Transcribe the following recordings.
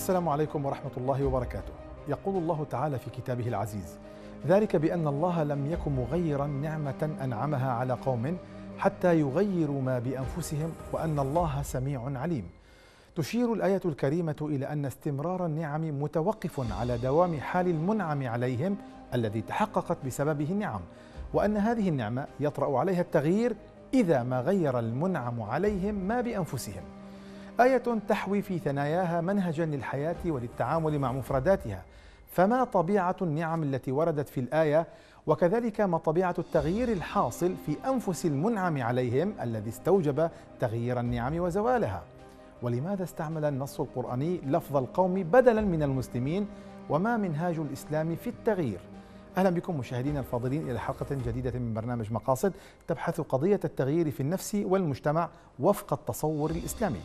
السلام عليكم ورحمة الله وبركاته. يقول الله تعالى في كتابه العزيز: ذلك بأن الله لم يكن مغيرا نعمة أنعمها على قوم حتى يغيروا ما بأنفسهم وأن الله سميع عليم. تشير الآية الكريمة إلى أن استمرار النعم متوقف على دوام حال المنعم عليهم الذي تحققت بسببه النعم، وأن هذه النعمة يطرأ عليها التغيير إذا ما غير المنعم عليهم ما بأنفسهم. آية تحوي في ثناياها منهجا للحياة وللتعامل مع مفرداتها فما طبيعة النعم التي وردت في الآية وكذلك ما طبيعة التغيير الحاصل في أنفس المنعم عليهم الذي استوجب تغيير النعم وزوالها ولماذا استعمل النص القرآني لفظ القوم بدلا من المسلمين وما منهاج الإسلام في التغيير أهلا بكم مشاهدينا الفاضلين إلى حلقة جديدة من برنامج مقاصد تبحث قضية التغيير في النفس والمجتمع وفق التصور الإسلامي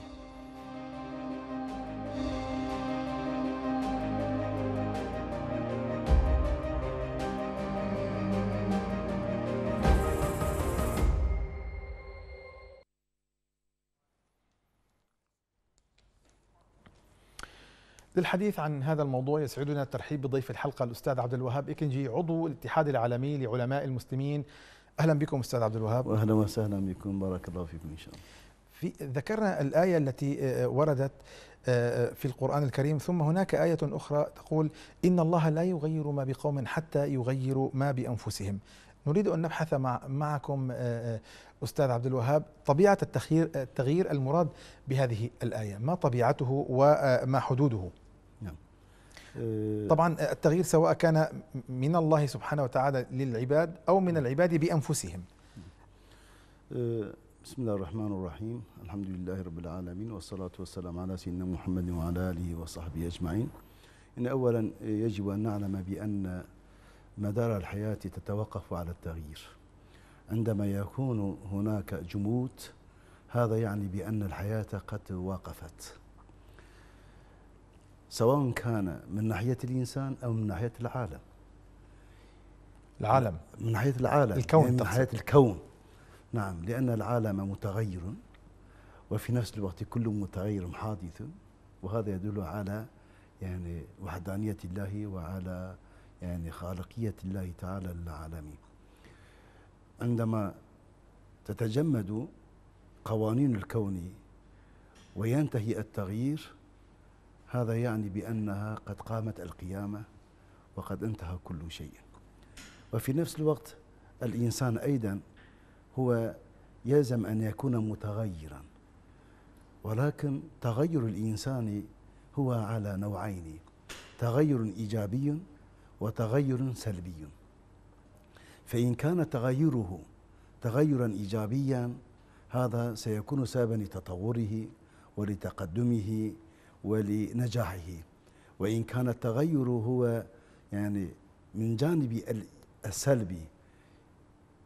للحديث عن هذا الموضوع يسعدنا الترحيب بضيف الحلقة الأستاذ عبد الوهاب إكنجي عضو الاتحاد العالمي لعلماء المسلمين أهلا بكم أستاذ عبد الوهاب أهلا وسهلا بكم بارك الله فيكم إن شاء الله في ذكرنا الآية التي آه، آه، وردت آه، في القرآن الكريم ثم هناك آية أخرى تقول إن الله لا يغير ما بقوم حتى يغيروا ما بأنفسهم نريد أن نبحث مع معكم أستاذ عبد الوهاب طبيعة التغيير المراد بهذه الآية ما طبيعته وما حدوده آه، طبعا التغيير سواء كان من الله سبحانه وتعالى للعباد أو من العباد بأنفسهم آه، بسم الله الرحمن الرحيم الحمد لله رب العالمين والصلاة والسلام على سيدنا محمد وعلى آله وصحبه أجمعين إن أولا آه، يجب أن نعلم بأن مدار الحياة تتوقف على التغيير عندما يكون هناك جمود هذا يعني بأن الحياة قد وقفت سواء كان من ناحية الإنسان أو من ناحية العالم العالم من ناحية العالم الكون من ناحية الكون نعم لأن العالم متغير وفي نفس الوقت كل متغير حادث وهذا يدل على يعني وحدانية الله وعلى يعني خالقية الله تعالى للعالمين عندما تتجمد قوانين الكون وينتهي التغيير هذا يعني بأنها قد قامت القيامة وقد انتهى كل شيء وفي نفس الوقت الإنسان أيضا هو يلزم أن يكون متغيرا ولكن تغير الإنسان هو على نوعين تغير إيجابي وتغير سلبي فإن كان تغيره تغيرا إيجابيا هذا سيكون سببا لتطوره ولتقدمه ولنجاحه وإن كان التغير هو يعني من جانب السلبي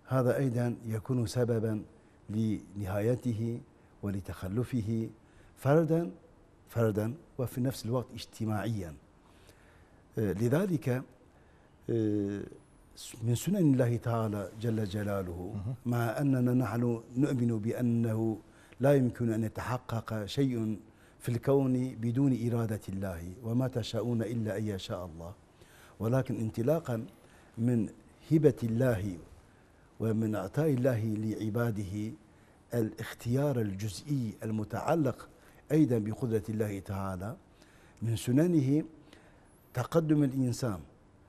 هذا أيضا يكون سببا لنهايته ولتخلفه فردا فردا وفي نفس الوقت اجتماعيا لذلك آه، من سنن الله تعالى جل جلاله مع أننا نحن نؤمن بأنه لا يمكن أن يتحقق شيء في الكون بدون إرادة الله وما تشاءون إلا أن يشاء الله ولكن انطلاقا من هبة الله ومن أعطاء الله لعباده الاختيار الجزئي المتعلق أيضا بقدرة الله تعالى من سننه تقدم الإنسان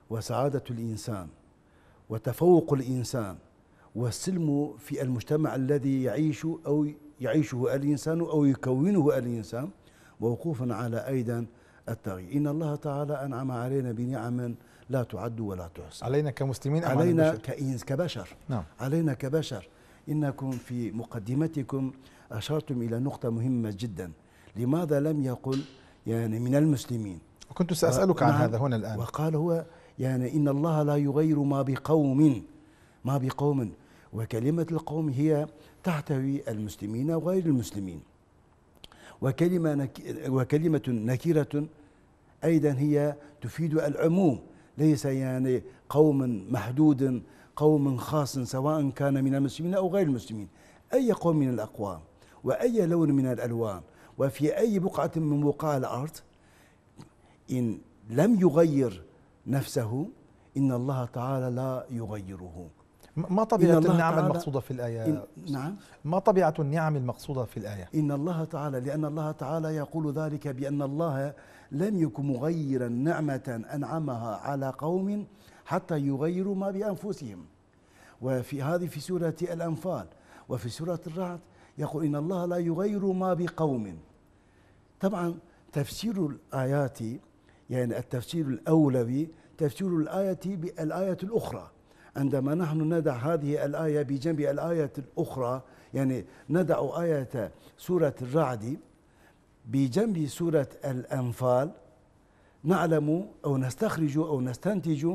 وسعادة الإنسان وتفوق الإنسان والسلم في المجتمع الذي يعيش أو يعيشه الإنسان أو يكونه الإنسان ووقوفا على أيضا التغيير إن الله تعالى أنعم علينا بنعم لا تعد ولا تحصى علينا كمسلمين أم علينا كإنس كبشر نعم. علينا كبشر إنكم في مقدمتكم أشرتم إلى نقطة مهمة جدا لماذا لم يقل يعني من المسلمين وكنت سأسألك عن نعم. هذا هنا الآن وقال هو يعني إن الله لا يغير ما بقوم ما بقوم وكلمة القوم هي تحتوي المسلمين وغير المسلمين وكلمة, نك... وكلمة نكيرة أيضا هي تفيد العموم ليس يعني قوم محدود قوم خاص سواء كان من المسلمين أو غير المسلمين أي قوم من الأقوام وأي لون من الألوان وفي أي بقعة من بقاع الأرض إن لم يغير نفسه إن الله تعالى لا يغيره ما طبيعة النعم المقصودة في الآية نعم ما طبيعة النعم المقصودة في الآية إن الله تعالى لأن الله تعالى يقول ذلك بأن الله لم يكن مغيرا نعمة أنعمها على قوم حتى يغيروا ما بأنفسهم وفي هذه في سورة الأنفال وفي سورة الرعد يقول إن الله لا يغير ما بقوم طبعا تفسير الآيات يعني التفسير الأولوي تفسير الآية بالآية الأخرى عندما نحن ندع هذه الآية بجنب الآية الأخرى يعني ندع آية سورة الرعد بجنب سورة الأنفال نعلم أو نستخرج أو نستنتج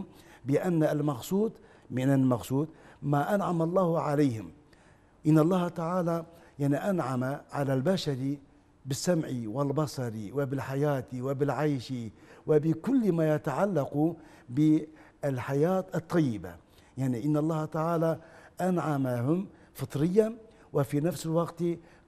بأن المقصود من المقصود ما أنعم الله عليهم إن الله تعالى يعني أنعم على البشر بالسمع والبصر وبالحياة وبالعيش وبكل ما يتعلق بالحياة الطيبة يعني إن الله تعالى أنعمهم فطريا وفي نفس الوقت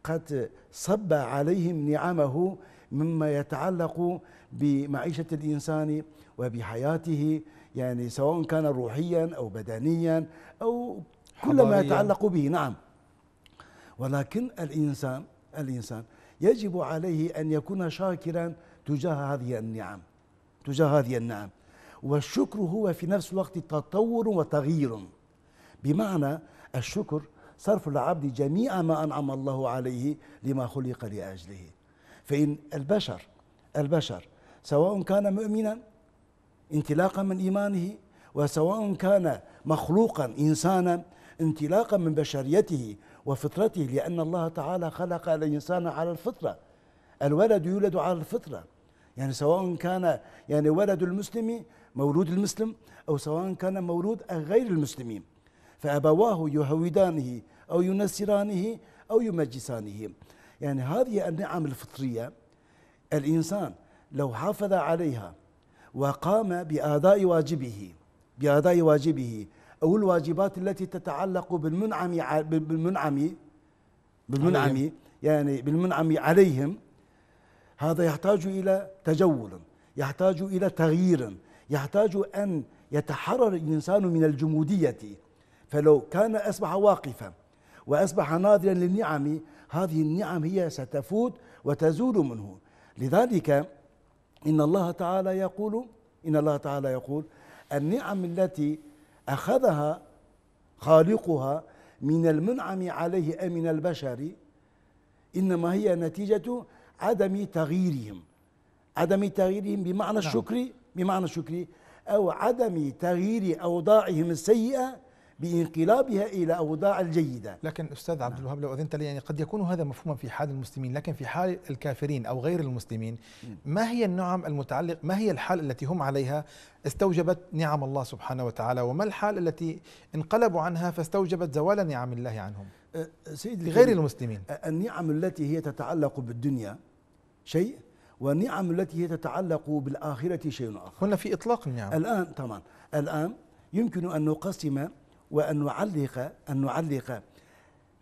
قد صب عليهم نعمه مما يتعلق بمعيشة الإنسان وبحياته يعني سواء كان روحيا أو بدنيا أو كل ما يتعلق به نعم ولكن الإنسان الإنسان يجب عليه أن يكون شاكرا تجاه هذه النعم تجاه هذه النعم والشكر هو في نفس الوقت تطور وتغيير بمعنى الشكر صرف العبد جميع ما أنعم الله عليه لما خلق لأجله فإن البشر البشر سواء كان مؤمنا انطلاقا من إيمانه وسواء كان مخلوقا إنسانا انطلاقا من بشريته وفطرته لأن الله تعالى خلق الإنسان على الفطرة الولد يولد على الفطرة يعني سواء كان يعني ولد المسلم مولود المسلم أو سواء كان مولود غير المسلمين فأبواه يهودانه أو ينسرانه أو يمجسانه يعني هذه النعم الفطرية الإنسان لو حافظ عليها وقام بأداء واجبه بأداء واجبه أو الواجبات التي تتعلق بالمنعم بالمنعم بالمنعم يعني بالمنعم عليهم هذا يحتاج إلى تجول يحتاج إلى تغيير يحتاج أن يتحرر الإنسان من الجمودية فلو كان أصبح واقفا وأصبح ناظرا للنعم هذه النعم هي ستفوت وتزول منه لذلك إن الله تعالى يقول إن الله تعالى يقول النعم التي أخذها خالقها من المنعم عليه أي من البشر إنما هي نتيجة عدم تغييرهم عدم تغييرهم بمعنى نعم. الشكر بمعنى شكري أو عدم تغيير أوضاعهم السيئة بانقلابها إلى أوضاع الجيدة لكن أستاذ عبد نعم. الوهاب لو أذنت لي يعني قد يكون هذا مفهوما في حال المسلمين لكن في حال الكافرين أو غير المسلمين ما هي النعم المتعلق ما هي الحال التي هم عليها استوجبت نعم الله سبحانه وتعالى وما الحال التي انقلبوا عنها فاستوجبت زوال نعم الله عنهم أه، سيدي غير المسلمين أه، النعم التي هي تتعلق بالدنيا شيء والنعم التي هي تتعلق بالآخرة شيء آخر هنا في إطلاق النعم الآن طبعا الآن يمكن أن نقسم وأن نعلق أن نعلق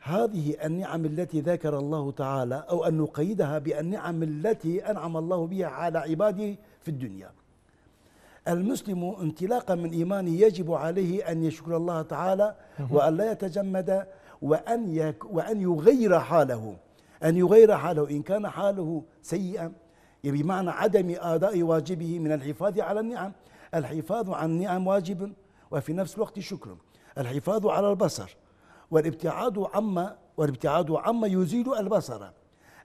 هذه النعم التي ذكر الله تعالى أو أن نقيدها بالنعم التي أنعم الله بها على عباده في الدنيا المسلم انطلاقا من إيمانه يجب عليه أن يشكر الله تعالى وأن لا يتجمد وأن, وأن يغير حاله أن يغير حاله إن كان حاله سيئا يعني بمعنى عدم آداء واجبه من الحفاظ على النعم الحفاظ على النعم واجب وفي نفس الوقت شكر الحفاظ على البصر والابتعاد عما والابتعاد عما يزيل البصر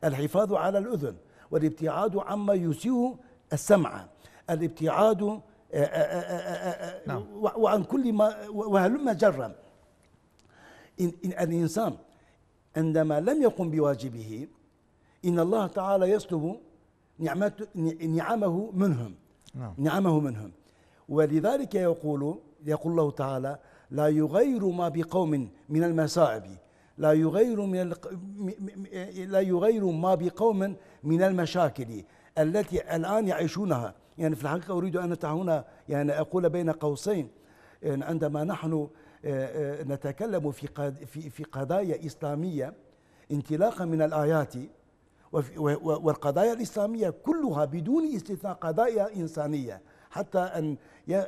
الحفاظ على الأذن والابتعاد عما يسيء السمع الابتعاد آه، آه، آه، نعم. وعن كل ما وهلم جرا إن, إن الإنسان عندما لم يقم بواجبه إن الله تعالى يسلب نعمه منهم نعم. نعمه منهم ولذلك يقول يقول الله تعالى لا يغير ما بقوم من المصاعب لا يغير من إيه، لا يغير ما بقوم من المشاكل التي الان يعيشونها يعني في الحقيقه اريد ان هنا يعني اقول بين قوسين يعني عندما نحن إيه، إيه، نتكلم في في قضايا اسلاميه انطلاقا من الايات والقضايا الإسلامية كلها بدون استثناء قضايا إنسانية حتى أن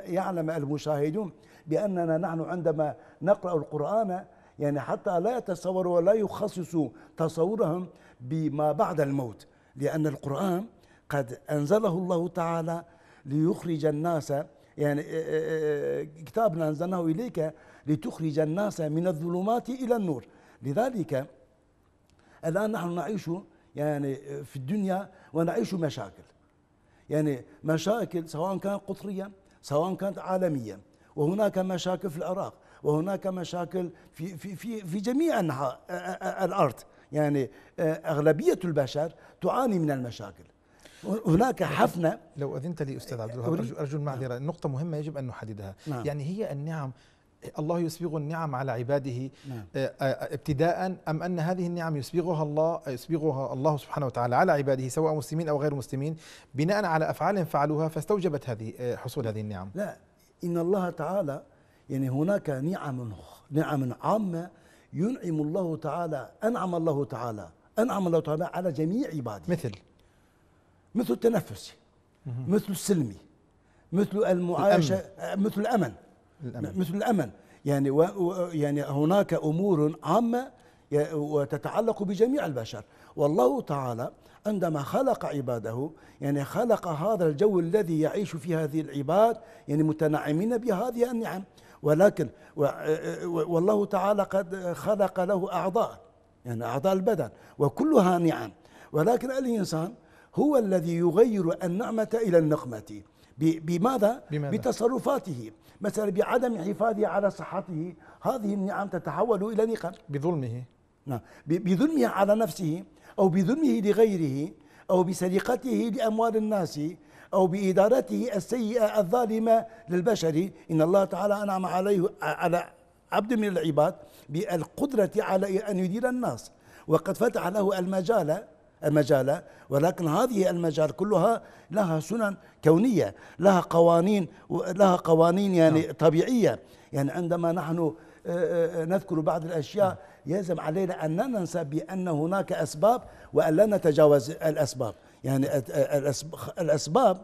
يعلم المشاهدون بأننا نحن عندما نقرأ القرآن يعني حتى لا يتصوروا ولا يخصصوا تصورهم بما بعد الموت لأن القرآن قد أنزله الله تعالى ليخرج الناس يعني آه، آه، آه، كتابنا أنزلناه إليك لتخرج الناس من الظلمات إلى النور لذلك الآن نحن نعيش يعني آه، في الدنيا ونعيش مشاكل يعني مشاكل سواء كانت قطرية سواء كانت عالمية وهناك مشاكل في العراق وهناك مشاكل في في في, في جميع انحاء آه، آه، الارض يعني اغلبيه البشر تعاني من المشاكل هناك حفنه لو اذنت لي استاذ عبد الوهاب ارجو ارجو المعذره نعم. نقطه مهمه يجب ان نحددها نعم. يعني هي النعم الله يسبغ النعم على عباده نعم. آه، آه، ابتداء أم أن هذه النعم يسبغها الله يسبغها الله سبحانه وتعالى على عباده سواء مسلمين أو غير مسلمين بناء على أفعال فعلوها فاستوجبت هذه آه، حصول هذه النعم لا إن الله تعالى يعني هناك نعم نعم عامة ينعم الله تعالى أنعم الله تعالى أنعم الله تعالى على جميع عباده مثل مثل التنفس مثل السلم مثل المعايشة مثل الأمن الأمل. مثل الأمل يعني و يعني هناك أمور عامة وتتعلق بجميع البشر والله تعالى عندما خلق عباده يعني خلق هذا الجو الذي يعيش فيه هذه العباد يعني متنعمين بهذه النعم ولكن والله تعالى قد خلق له أعضاء يعني أعضاء البدن وكلها نعم ولكن الإنسان هو الذي يغير النعمة إلى النقمة بماذا؟, بماذا؟ بتصرفاته مثلا بعدم حفاظه على صحته هذه النعم تتحول إلى نقم بظلمه نعم بظلمه على نفسه أو بظلمه لغيره أو بسرقته لأموال الناس أو بإدارته السيئة الظالمة للبشر إن الله تعالى أنعم عليه على عبد من العباد بالقدرة على أن يدير الناس وقد فتح له المجال مجالا ولكن هذه المجال كلها لها سنن كونية لها قوانين لها قوانين يعني نعم. طبيعية يعني عندما نحن آه، آه، آه، نذكر بعض الأشياء نعم. يلزم علينا أن لا ننسى بأن هناك أسباب وأن لا نتجاوز الأسباب يعني الأسباب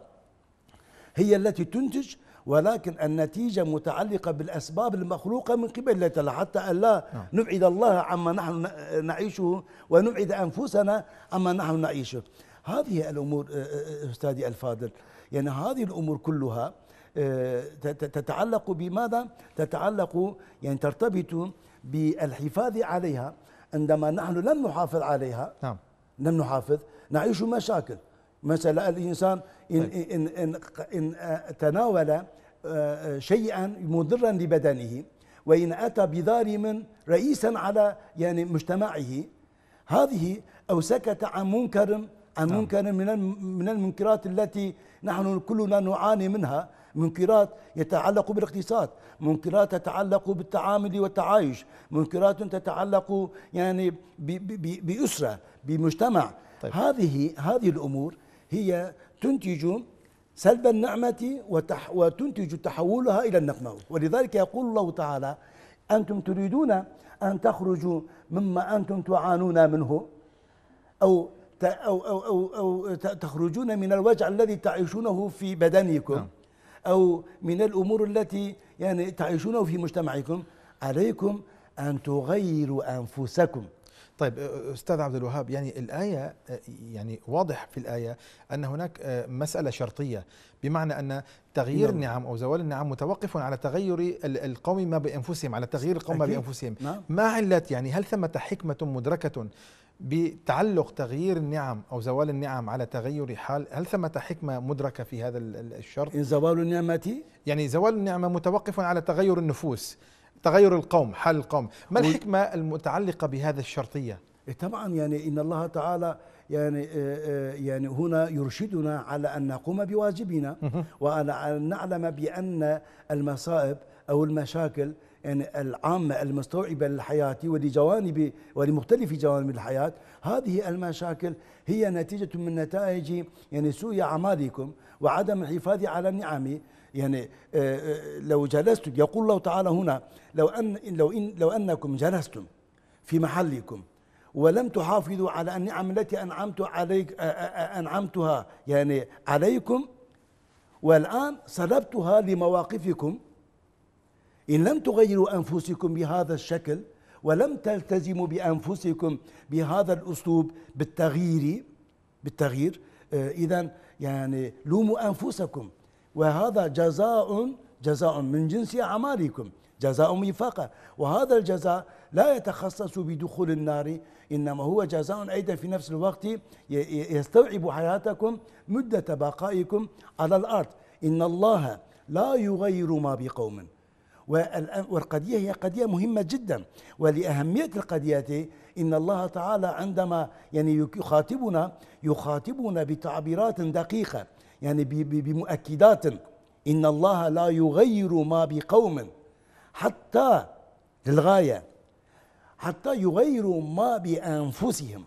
هي التي تنتج ولكن النتيجة متعلقة بالأسباب المخلوقة من قبل الله تعالى حتى ألا لا نعم. نبعد الله عما نحن نعيشه ونبعد أنفسنا عما نحن نعيشه هذه الأمور أستاذي الفاضل يعني هذه الأمور كلها تتعلق بماذا؟ تتعلق يعني ترتبط بالحفاظ عليها عندما نحن لم نحافظ عليها نعم. لم نحافظ نعيش مشاكل مثلا الإنسان إن, طيب. إن, إن, إن تناول آه، شيئا مضرا لبدنه وإن أتى بظالم رئيسا على يعني مجتمعه هذه أو سكت عن منكر عن نعم. منكر من من المنكرات التي نحن كلنا نعاني منها منكرات يتعلق بالاقتصاد منكرات تتعلق بالتعامل والتعايش منكرات تتعلق يعني بأسرة بمجتمع طيب. هذه هذه الأمور هي تنتج سلب النعمة وتح وتنتج تحولها إلى النقمة ولذلك يقول الله تعالى أنتم تريدون أن تخرجوا مما أنتم تعانون منه أو أو أو أو, أو تخرجون من الوجع الذي تعيشونه في بدنكم نعم. أو من الأمور التي يعني تعيشونه في مجتمعكم عليكم أن تغيروا أنفسكم طيب استاذ عبد الوهاب يعني الايه يعني واضح في الايه ان هناك مساله شرطيه بمعنى ان تغيير نعم. النعم او زوال النعم متوقف على تغير القوم ما بانفسهم على تغيير القوم ما بانفسهم نعم. ما علت يعني هل ثمه حكمه مدركه بتعلق تغيير النعم او زوال النعم على تغير حال هل ثمه حكمه مدركه في هذا الشرط زوال النعمه يعني زوال النعمه متوقف على تغير النفوس تغير القوم حال القوم ما الحكمة المتعلقة بهذا الشرطية إيه، طبعا يعني إن الله تعالى يعني آه، آه، يعني هنا يرشدنا على أن نقوم بواجبنا وعلى أن نعلم بأن المصائب أو المشاكل يعني العامة المستوعبة للحياة ولجوانب ولمختلف جوانب الحياة هذه المشاكل هي نتيجة من نتائج يعني سوء أعمالكم وعدم الحفاظ على النعم يعني آه، آه، لو جلستم يقول الله تعالى هنا لو أن لو إن لو أنكم جلستم في محلكم ولم تحافظوا على النعم التي أنعمت عليك آه، أنعمتها يعني عليكم والآن سلبتها لمواقفكم إن لم تغيروا أنفسكم بهذا الشكل ولم تلتزموا بأنفسكم بهذا الأسلوب بالتغيير بالتغيير إذا يعني لوموا أنفسكم وهذا جزاء جزاء من جنس أعمالكم جزاء وفاقة وهذا الجزاء لا يتخصص بدخول النار إنما هو جزاء أيضا في نفس الوقت يستوعب حياتكم مدة بقائكم على الأرض إن الله لا يغير ما بقوم والقضية هي قضية مهمة جدا ولأهمية القضية إن الله تعالى عندما يعني يخاطبنا يخاطبنا بتعبيرات دقيقة يعني بمؤكدات إن الله لا يغير ما بقوم حتى للغاية حتى يغيروا ما بأنفسهم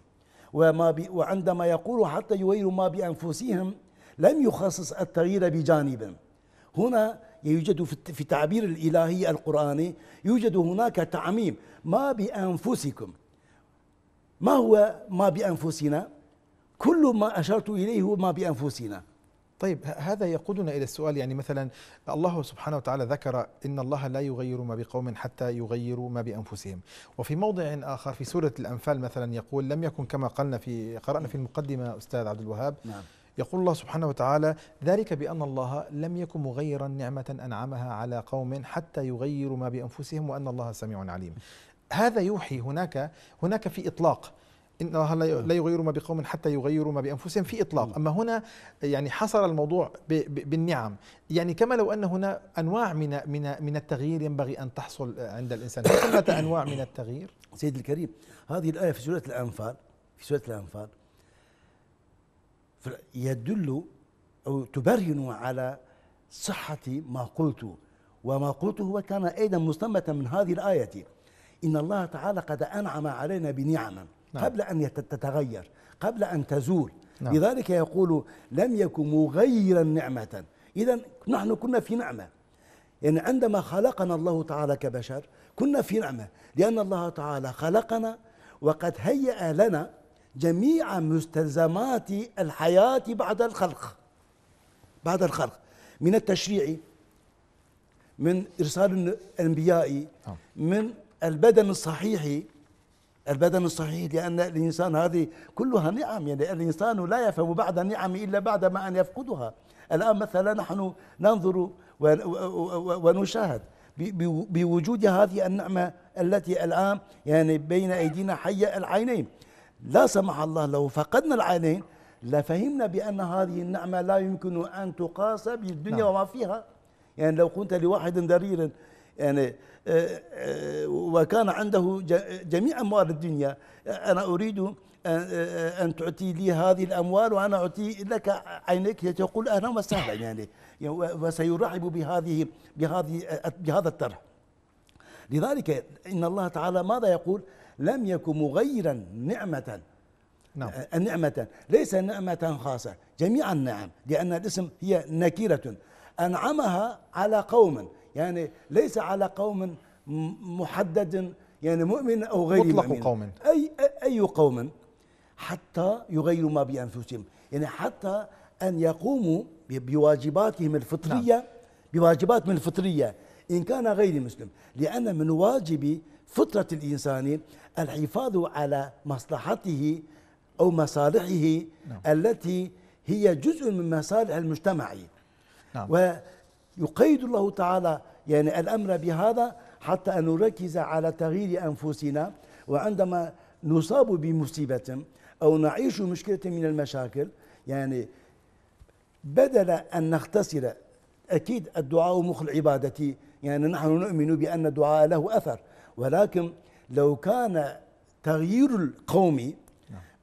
وما وعندما يقول حتى يغيروا ما بأنفسهم لم يخصص التغيير بجانب هنا يوجد في التعبير الإلهي القرآني يوجد هناك تعميم ما بأنفسكم ما هو ما بأنفسنا كل ما أشرت إليه هو ما بأنفسنا طيب هذا يقودنا الى السؤال يعني مثلا الله سبحانه وتعالى ذكر ان الله لا يغير ما بقوم حتى يغيروا ما بانفسهم وفي موضع اخر في سوره الانفال مثلا يقول لم يكن كما قلنا في قرانا في المقدمه استاذ عبد الوهاب نعم. يقول الله سبحانه وتعالى ذلك بأن الله لم يكن مغيرا نعمة أنعمها على قوم حتى يغيروا ما بأنفسهم وأن الله سميع عليم هذا يوحي هناك هناك في إطلاق ان الله لا يغير ما بقوم حتى يغيروا ما بانفسهم في اطلاق، اما هنا يعني حصر الموضوع بالنعم، يعني كما لو ان هنا انواع من من من التغيير ينبغي ان تحصل عند الانسان، ثمه انواع من التغيير؟ سيدي الكريم، هذه الايه في سوره الانفال في سوره الانفال يدل او تبرهن على صحه ما قلت وما قلته كان ايضا مستمتا من هذه الايه ان الله تعالى قد انعم علينا بنعما نعم. قبل أن تتغير قبل أن تزول نعم. لذلك يقول لم يكن مغيرا نعمة إذا نحن كنا في نعمة يعني عندما خلقنا الله تعالى كبشر كنا في نعمة لأن الله تعالى خلقنا وقد هيأ لنا جميع مستلزمات الحياة بعد الخلق بعد الخلق من التشريع من إرسال الأنبياء نعم. من البدن الصحيح البدن الصحيح لأن الإنسان هذه كلها نعم يعني الإنسان لا يفهم بعد النعم إلا بعد ما أن يفقدها الآن مثلا نحن ننظر ونشاهد بوجود هذه النعمة التي الآن يعني بين أيدينا حية العينين لا سمح الله لو فقدنا العينين لفهمنا بأن هذه النعمة لا يمكن أن تقاس بالدنيا نعم. وما فيها يعني لو كنت لواحد ضرير يعني آه، آه، وكان عنده جميع أموال الدنيا آه، أنا أريد أن تعطي لي هذه الأموال وأنا أعطي لك عينيك تقول أهلا وسهلا يعني, يعني وسيرحب بهذه بهذه بهذا الطرح لذلك إن الله تعالى ماذا يقول لم يكن مغيرا نعمة نعم. النعمة ليس نعمة خاصة جميع النعم لأن الاسم هي نكيرة أنعمها على قوم يعني ليس على قوم محدد يعني مؤمن أو غير مطلق مؤمن قوم أي, أي قوم حتى يغيروا ما بأنفسهم يعني حتى أن يقوموا بواجباتهم الفطرية نعم. بواجباتهم الفطرية إن كان غير مسلم لأن من واجب فطرة الإنسان الحفاظ على مصلحته أو مصالحه نعم. التي هي جزء من مصالح المجتمع نعم. يقيد الله تعالى يعني الأمر بهذا حتى أن نركز على تغيير أنفسنا وعندما نصاب بمصيبة أو نعيش مشكلة من المشاكل يعني بدل أن نختصر أكيد الدعاء مخ العبادة يعني نحن نؤمن بأن الدعاء له أثر ولكن لو كان تغيير القوم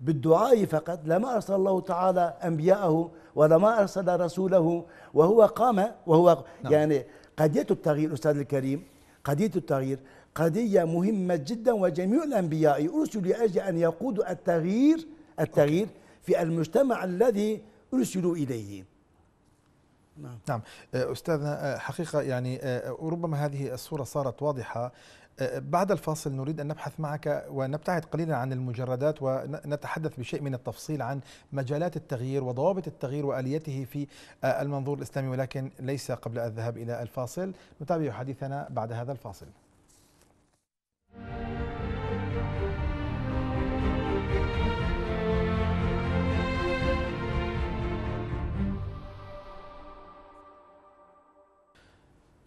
بالدعاء فقط لما أرسل الله تعالى أنبياءه ولما أرسل رسوله وهو قام وهو نعم. يعني قضية التغيير أستاذ الكريم قضية التغيير قضية مهمة جدا وجميع الأنبياء أرسلوا لأجل أن يقودوا التغيير التغيير أوكي. في المجتمع الذي أرسلوا إليه نعم, نعم. أستاذنا حقيقة يعني آه، ربما هذه الصورة صارت واضحة بعد الفاصل نريد أن نبحث معك ونبتعد قليلا عن المجردات ونتحدث بشيء من التفصيل عن مجالات التغيير وضوابط التغيير وآليته في المنظور الإسلامي ولكن ليس قبل الذهاب إلى الفاصل نتابع حديثنا بعد هذا الفاصل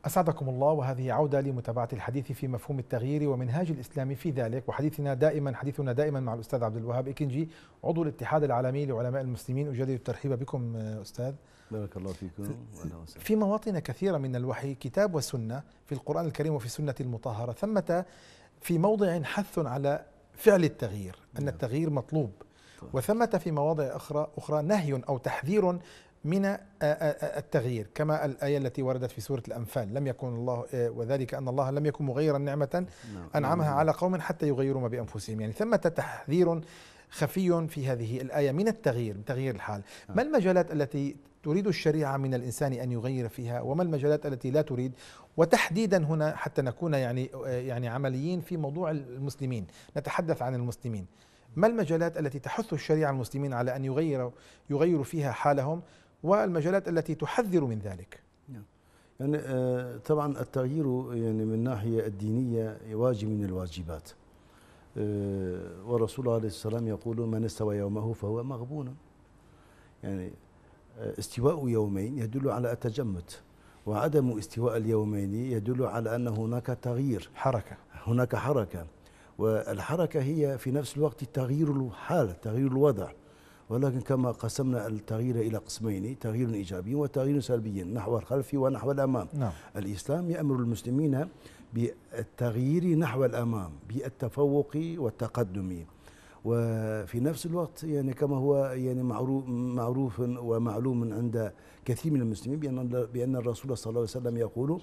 أسعدكم الله وهذه عودة لمتابعة الحديث في مفهوم التغيير ومنهاج الإسلام في ذلك وحديثنا دائما حديثنا دائما مع الأستاذ عبد الوهاب إكنجي عضو الاتحاد العالمي لعلماء المسلمين أجدد الترحيب بكم أستاذ بارك الله فيكم في مواطن كثيرة من الوحي كتاب وسنة في القرآن الكريم وفي السنة المطهرة ثمة في موضع حث على فعل التغيير أن نعم. التغيير مطلوب طيب. وثمة في مواضع أخرى أخرى نهي أو تحذير من التغيير كما الآية التي وردت في سورة الأنفال لم يكن الله وذلك أن الله لم يكن مغيرا نعمة نعم. أنعمها على قوم حتى يغيروا ما بأنفسهم يعني ثمة تحذير خفي في هذه الآية من التغيير من تغيير الحال آه. ما المجالات التي تريد الشريعة من الإنسان أن يغير فيها وما المجالات التي لا تريد وتحديدا هنا حتى نكون يعني يعني عمليين في موضوع المسلمين نتحدث عن المسلمين ما المجالات التي تحث الشريعة المسلمين على أن يغيروا يغيروا فيها حالهم والمجالات التي تحذر من ذلك نعم. يعني آه، طبعا التغيير يعني من الناحية الدينية واجب من الواجبات آه، ورسول الله عليه السلام يقول من استوى يومه فهو مغبون يعني آه، استواء يومين يدل على التجمد وعدم استواء اليومين يدل على أن هناك تغيير حركة هناك حركة والحركة هي في نفس الوقت تغيير الحال تغيير الوضع ولكن كما قسمنا التغيير إلى قسمين تغيير إيجابي وتغيير سلبي نحو الخلف ونحو الأمام نعم. الإسلام يأمر المسلمين بالتغيير نحو الأمام بالتفوق والتقدم وفي نفس الوقت يعني كما هو يعني معروف معروف ومعلوم عند كثير من المسلمين بأن بأن الرسول صلى الله عليه وسلم يقول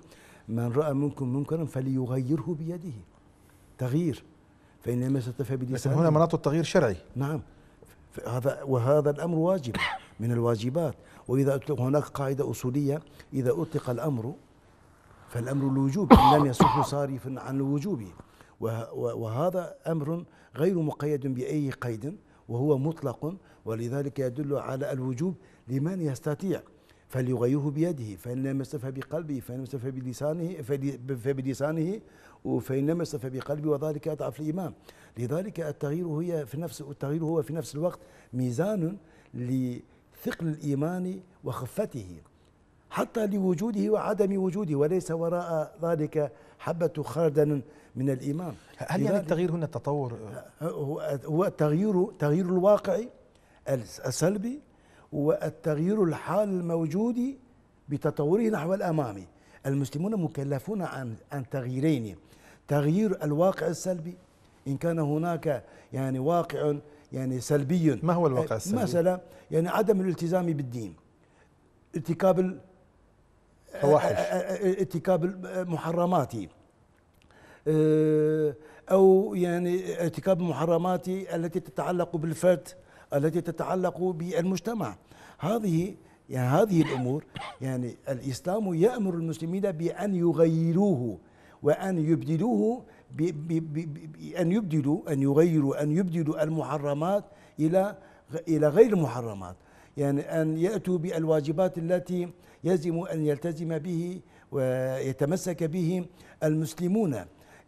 من رأى منكم منكرا فليغيره بيده تغيير فإنما ستفى بلسانه هنا مناط التغيير شرعي نعم هذا وهذا الأمر واجب من الواجبات وإذا أطلق هناك قاعدة أصولية إذا أطلق الأمر فالأمر الوجوب إن لم يصح صارف عن الوجوب وهذا أمر غير مقيد بأي قيد وهو مطلق ولذلك يدل على الوجوب لمن يستطيع فليغيره بيده فإن لم يستفه بقلبه فإن لم يستفه بلسانه فبلسانه فإن لمس فبقلبي وذلك أضعف الإيمان لذلك التغيير هي في نفس التغيير هو في نفس الوقت ميزان لثقل الإيمان وخفته حتى لوجوده وعدم وجوده وليس وراء ذلك حبة خردل من الإيمان هل يعني التغيير هنا التطور؟ هو التغيير تغيير الواقع السلبي والتغيير الحال الموجود بتطوره نحو الأمام المسلمون مكلفون عن عن تغييرين تغيير الواقع السلبي إن كان هناك يعني واقع يعني سلبي ما هو الواقع السلبي؟ مثلا يعني عدم الالتزام بالدين ارتكاب فواحش ارتكاب المحرمات او يعني ارتكاب المحرمات التي تتعلق بالفرد التي تتعلق بالمجتمع هذه يعني هذه الامور يعني الاسلام يامر المسلمين بان يغيروه وأن يبدلوه أن يبدلوا أن يغيروا أن يبدلوا المحرمات إلى إلى غير المحرمات يعني أن يأتوا بالواجبات التي يجب أن يلتزم به ويتمسك به المسلمون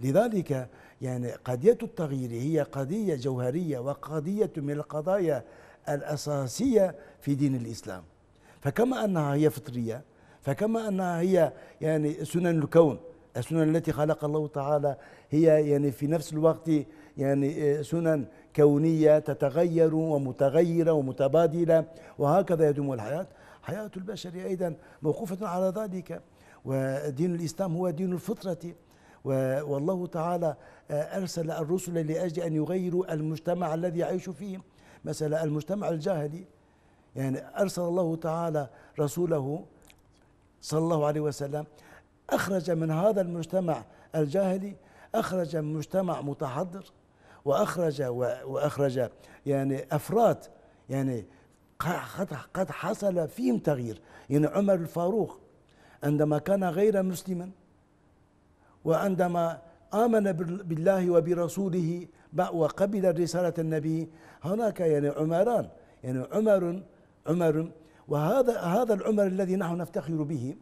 لذلك يعني قضية التغيير هي قضية جوهرية وقضية من القضايا الأساسية في دين الإسلام فكما أنها هي فطرية فكما أنها هي يعني سنن الكون السنن التي خلق الله تعالى هي يعني في نفس الوقت يعني آه، سنن كونية تتغير ومتغيرة ومتبادلة وهكذا يدوم الحياة حياة البشر أيضا موقوفة على ذلك ودين الإسلام هو دين الفطرة والله تعالى آه، أرسل الرسل لأجل أن يغيروا المجتمع الذي يعيش فيه مثلا المجتمع الجاهلي يعني أرسل الله تعالى رسوله صلى الله عليه وسلم أخرج من هذا المجتمع الجاهلي أخرج مجتمع متحضر وأخرج وأخرج يعني أفراد يعني قد حصل فيهم تغيير يعني عمر الفاروق عندما كان غير مسلما وعندما آمن بالله وبرسوله وقبل رسالة النبي هناك يعني عمران يعني عمر عمر وهذا هذا العمر الذي نحن نفتخر به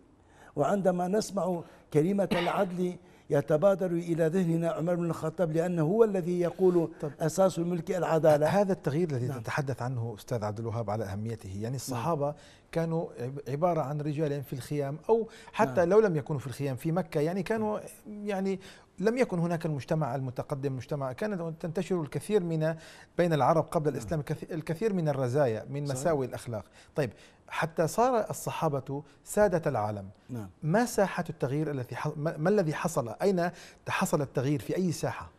وعندما نسمع كلمة العدل يتبادر إلى ذهننا عمر بن الخطاب لأنه هو الذي يقول أساس الملك العدالة هذا التغيير الذي نعم تتحدث عنه أستاذ عبد الوهاب على أهميته يعني نعم. الصحابة نعم كانوا عبارة عن رجال في الخيام أو حتى نعم لو لم يكونوا في الخيام في مكة يعني كانوا يعني لم يكن هناك المجتمع المتقدم مجتمع كان تنتشر الكثير من بين العرب قبل نعم. الإسلام الكثير من الرزايا من مساوئ الأخلاق طيب حتى صار الصحابة سادة العالم نعم. ما ساحة التغيير التي ما الذي حصل أين حصل التغيير في أي ساحة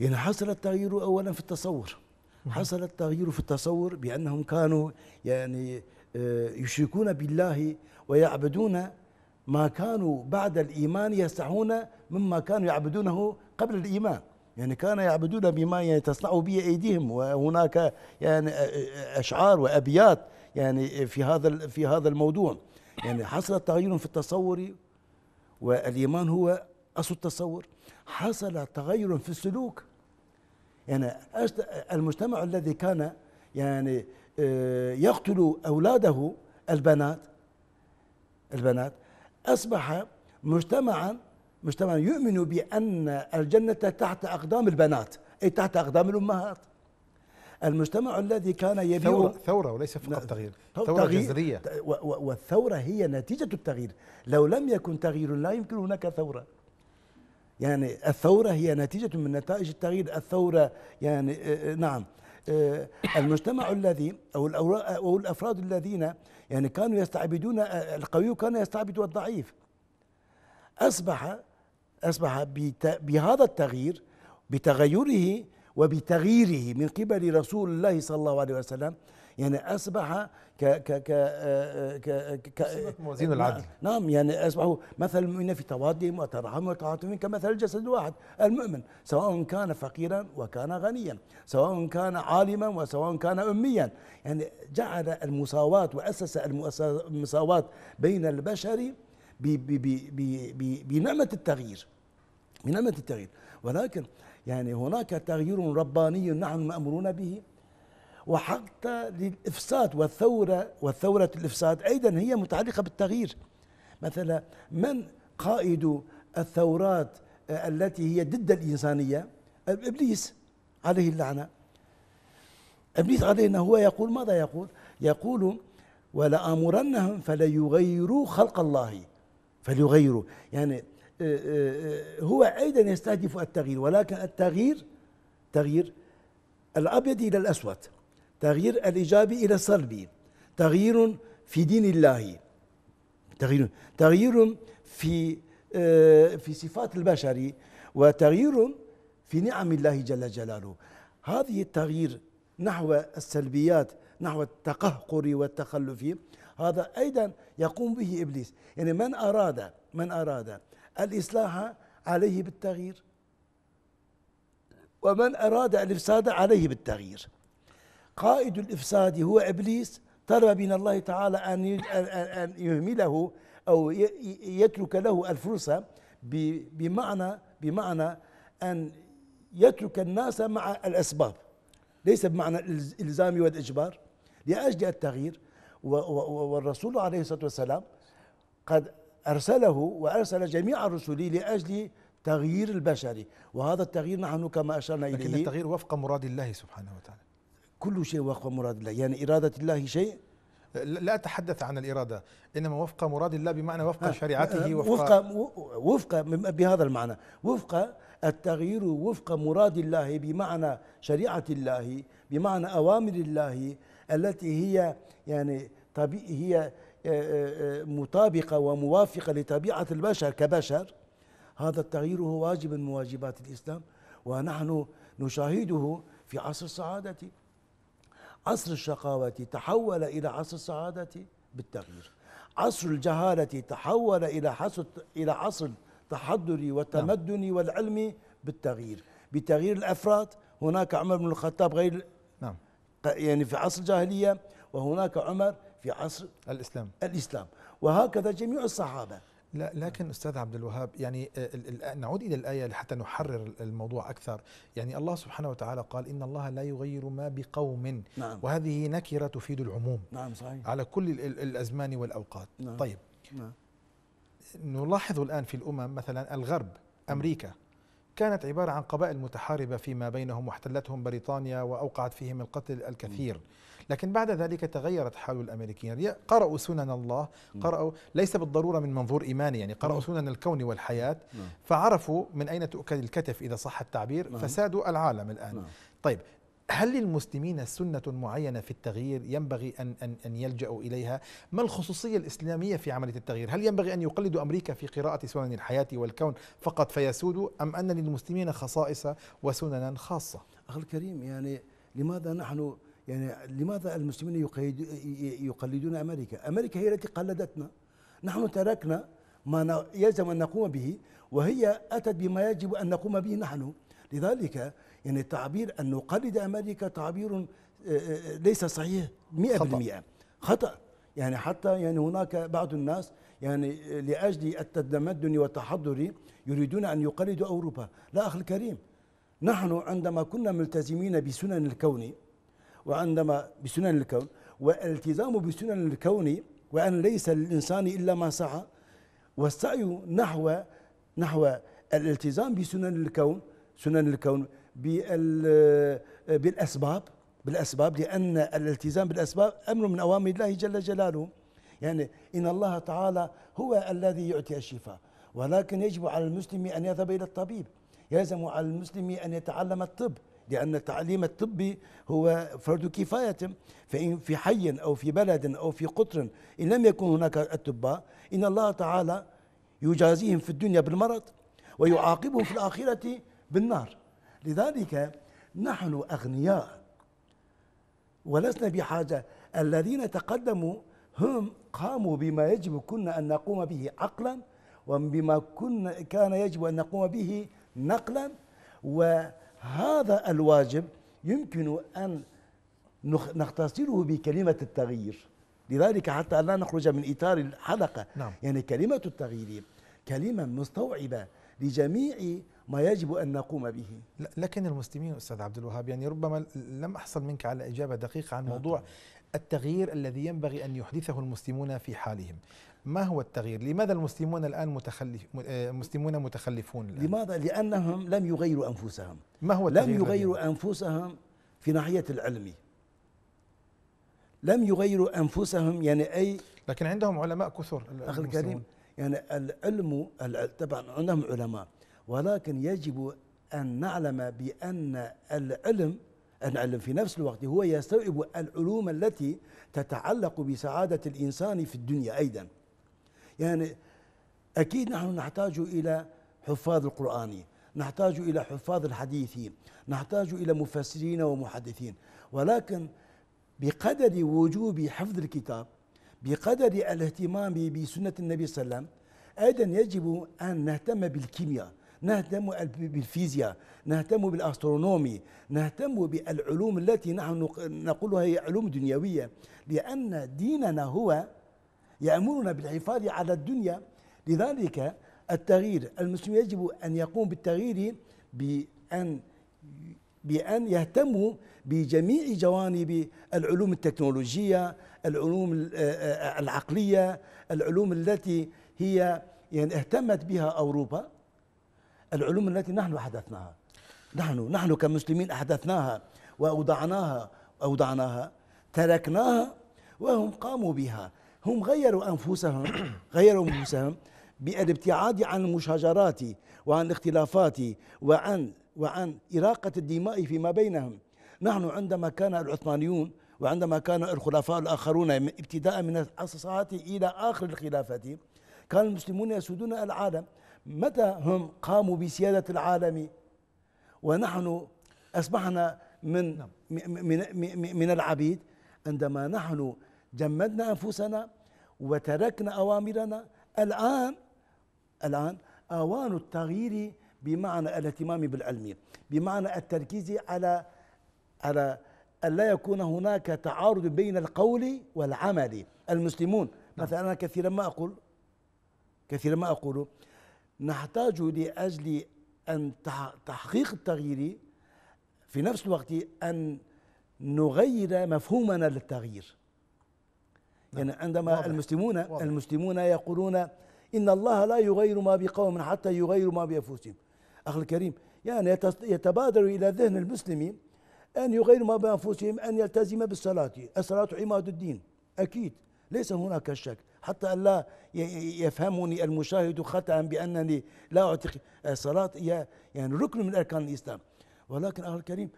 يعني حصل التغيير أولا في التصور نعم. حصل التغيير في التصور بأنهم كانوا يعني آه، يشركون بالله ويعبدون ما كانوا بعد الإيمان يستحون مما كانوا يعبدونه قبل الإيمان يعني كانوا يعبدون بما يعني تصنعه به أيديهم وهناك يعني أشعار وأبيات يعني في هذا في هذا الموضوع يعني حصل تغير في التصور والإيمان هو أصل التصور حصل تغير في السلوك يعني المجتمع الذي كان يعني آه، يقتل أولاده البنات البنات أصبح مجتمعا مجتمع يؤمن بأن الجنة تحت أقدام البنات أي تحت أقدام الأمهات المجتمع الذي كان يبيع ثورة, ثورة وليس فقط نعم. تغيير ثورة تغيير جذرية والثورة هي نتيجة التغيير لو لم يكن تغيير لا يمكن هناك ثورة يعني الثورة هي نتيجة من نتائج التغيير الثورة يعني آه، آه، نعم آه، المجتمع الذي أو, أو الأفراد الذين يعني كانوا يستعبدون القوي كان يستعبد الضعيف أصبح أصبح بهذا التغيير بتغيره وبتغييره من قبل رسول الله صلى الله عليه وسلم يعني اصبح ك ك ك آه، ك, ك موازين العدل نعم يعني اصبحوا مثل المؤمنين في تواضعهم وترحمهم وتعاطفهم كمثل الجسد الواحد المؤمن سواء كان فقيرا وكان غنيا سواء كان عالما وسواء كان اميا يعني جعل المساواه واسس المساواه بين البشر بنعمه التغيير بنعمه التغيير ولكن يعني هناك تغيير رباني نحن مامورون به وحتى للافساد والثوره والثوره الافساد ايضا هي متعلقه بالتغيير مثلا من قائد الثورات آه، التي هي ضد الانسانيه ابليس عليه اللعنه ابليس عليه انه هو يقول ماذا يقول؟ يقول ولآمرنهم فليغيروا خلق الله فليغيروا يعني آه، آه، آه، هو أيضا يستهدف التغيير ولكن التغيير تغيير الأبيض إلى الأسود تغيير الإيجابي إلى السلبي تغيير في دين الله تغيير تغيير في في صفات البشر وتغيير في نعم الله جل جلاله هذه التغيير نحو السلبيات نحو التقهقر والتخلف هذا أيضا يقوم به إبليس يعني من أراد من أراد الإصلاح عليه بالتغيير ومن أراد الإفساد عليه بالتغيير قائد الإفساد هو إبليس طلب من الله تعالى أن أن يهمله أو يترك له الفرصة بمعنى بمعنى أن يترك الناس مع الأسباب ليس بمعنى الإلزام والإجبار لأجل التغيير والرسول عليه الصلاة والسلام قد أرسله وأرسل جميع الرسل لأجل تغيير البشري وهذا التغيير نحن كما أشرنا لكن إليه لكن التغيير وفق مراد الله سبحانه وتعالى كل شيء وفق مراد الله يعني إرادة الله شيء لا أتحدث عن الإرادة إنما وفق مراد الله بمعنى وفق آه، شريعته آه، وفق, وفق, وفق بهذا المعنى وفق التغيير وفق مراد الله بمعنى شريعة الله بمعنى أوامر الله التي هي يعني هي آه، آه، آه، مطابقة وموافقة لطبيعة البشر كبشر هذا التغيير هو واجب من واجبات الإسلام ونحن نشاهده في عصر السعادة عصر الشقاوة تحول إلى عصر السعادة بالتغيير عصر الجهالة تحول إلى إلى عصر التحضر والتمدن نعم. والعلم بالتغيير بتغيير الأفراد هناك عمر بن الخطاب غير نعم. يعني في عصر الجاهلية وهناك عمر في عصر الإسلام الإسلام وهكذا جميع الصحابة لا لكن استاذ عبد الوهاب يعني آه، آه، نعود الى الايه حتى نحرر الموضوع اكثر يعني الله سبحانه وتعالى قال ان الله لا يغير ما بقوم نعم وهذه نكره تفيد العموم نعم صحيح على كل الازمان والاوقات نعم طيب نعم نلاحظ الان في الامم مثلا الغرب نعم. امريكا كانت عباره عن قبائل متحاربه فيما بينهم واحتلتهم بريطانيا واوقعت فيهم القتل الكثير نعم لكن بعد ذلك تغيرت حال الأمريكيين يعني قرأوا سنن الله نعم. قرأوا ليس بالضرورة من منظور إيماني يعني قرأوا نعم. سنن الكون والحياة نعم. فعرفوا من أين تؤكل الكتف إذا صح التعبير فسادوا العالم الآن طيب هل للمسلمين سنة معينة في التغيير ينبغي أن, أن, أن يلجأوا إليها؟ ما الخصوصية الإسلامية في عملية التغيير؟ هل ينبغي أن يقلدوا أمريكا في قراءة سنن الحياة والكون فقط فيسودوا أم أن للمسلمين خصائص وسننا خاصة؟ أخي الكريم يعني لماذا نحن يعني لماذا المسلمين يقلدون أمريكا أمريكا هي التي قلدتنا نحن تركنا ما يلزم أن نقوم به وهي أتت بما يجب أن نقوم به نحن لذلك يعني التعبير أن نقلد أمريكا تعبير آه، آه، ليس صحيح 100% خطأ, خطأ. يعني حتى يعني هناك بعض الناس يعني لاجل التمدن والتحضر يريدون ان يقلدوا اوروبا، لا اخي الكريم نحن عندما كنا ملتزمين بسنن الكون وعندما بسنن الكون والالتزام بسنن الكون وأن ليس للإنسان إلا ما سعى والسعي نحو نحو الالتزام بسنن الكون سنن الكون بالأسباب بالأسباب لأن الالتزام بالأسباب أمر من أوامر الله جل جلاله يعني إن الله تعالى هو الذي يعطي الشفاء ولكن يجب على المسلم أن يذهب إلى الطبيب يلزم على المسلم أن يتعلم الطب لأن التعليم الطبي هو فرد كفاية فإن في حي أو في بلد أو في قطر إن لم يكن هناك أطباء إن الله تعالى يجازيهم في الدنيا بالمرض ويعاقبهم في الآخرة بالنار لذلك نحن أغنياء ولسنا بحاجة الذين تقدموا هم قاموا بما يجب كنا أن نقوم به عقلا وبما كنا كان يجب أن نقوم به نقلا و هذا الواجب يمكن أن نختصره بكلمة التغيير لذلك حتى لا نخرج من إطار الحلقة نعم. يعني كلمة التغيير كلمة مستوعبة لجميع ما يجب أن نقوم به لكن المسلمين أستاذ عبد الوهاب يعني ربما لم أحصل منك على إجابة دقيقة عن نعم. موضوع التغيير الذي ينبغي أن يحدثه المسلمون في حالهم ما هو التغيير؟ لماذا المسلمون الآن متخلف آه، مسلمون متخلفون الآن؟ لماذا؟ لأنهم لم يغيروا أنفسهم ما هو التغيير؟ لم يغيروا اليوم؟ أنفسهم في ناحية العلمي لم يغيروا أنفسهم يعني أي لكن عندهم علماء كثر أخي الكريم يعني العلم طبعا عندهم علماء ولكن يجب أن نعلم بأن العلم العلم في نفس الوقت هو يستوعب العلوم التي تتعلق بسعادة الإنسان في الدنيا أيضا يعني أكيد نحن نحتاج إلى حفاظ القرآن نحتاج إلى حفاظ الحديث نحتاج إلى مفسرين ومحدثين ولكن بقدر وجوب حفظ الكتاب بقدر الاهتمام بسنة النبي صلى الله عليه وسلم أيضا يجب أن نهتم بالكيمياء نهتم بالفيزياء نهتم بالاسترونومي نهتم بالعلوم التي نحن نقولها هي علوم دنيويه لان ديننا هو يأمرنا بالحفاظ على الدنيا لذلك التغيير المسلم يجب أن يقوم بالتغيير بأن بأن يهتموا بجميع جوانب العلوم التكنولوجية العلوم آه، العقلية العلوم التي هي يعني اهتمت بها أوروبا العلوم التي نحن أحدثناها نحن نحن كمسلمين أحدثناها وأوضعناها أوضعناها تركناها وهم قاموا بها هم غيروا أنفسهم غيروا أنفسهم بالابتعاد عن المشاجرات وعن الاختلافات وعن وعن إراقة الدماء فيما بينهم نحن عندما كان العثمانيون وعندما كان الخلفاء الآخرون ابتداء من الأصاصات إلى آخر الخلافة كان المسلمون يسودون العالم متى هم قاموا بسيادة العالم ونحن أصبحنا من نعم. من من, من العبيد عندما نحن جمدنا أنفسنا وتركنا أوامرنا الآن الآن أوان التغيير بمعنى الاهتمام بالعلم بمعنى التركيز على على أن لا يكون هناك تعارض بين القول والعمل المسلمون نعم. مثلا أنا كثيرا ما أقول كثيرا ما أقول نحتاج لأجل أن تحقيق التغيير في نفس الوقت أن نغير مفهومنا للتغيير نعم. يعني عندما واضح المسلمون واضح المسلمون يقولون إن الله لا يغير ما بقوم حتى يغيروا ما بأنفسهم أخي الكريم يعني يتبادر إلى ذهن المسلمين أن يغيروا ما بأنفسهم أن يلتزم بالصلاة الصلاة عماد الدين أكيد ليس هناك شك حتى لا يفهمني المشاهد خطأ بأنني لا أعتقد الصلاة هي يعني ركن من أركان الإسلام ولكن أخي الكريم